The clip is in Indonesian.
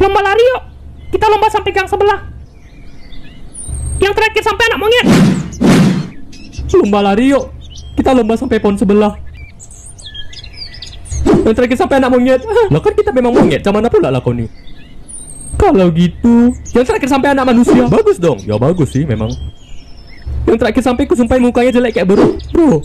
Lomba lari yuk. Kita lomba sampai gang sebelah. Yang terakhir sampai anak monyet. Lomba lari yuk. Kita lomba sampai pohon sebelah. Yang terakhir sampai anak monyet. Lah kan kita memang monyet. Zaman pula lah kau nih. Kalau gitu, yang terakhir sampai anak manusia. Bagus dong. Ya bagus sih memang. Yang terakhir sampai ku sumpahin mukanya jelek kayak baru. Bro,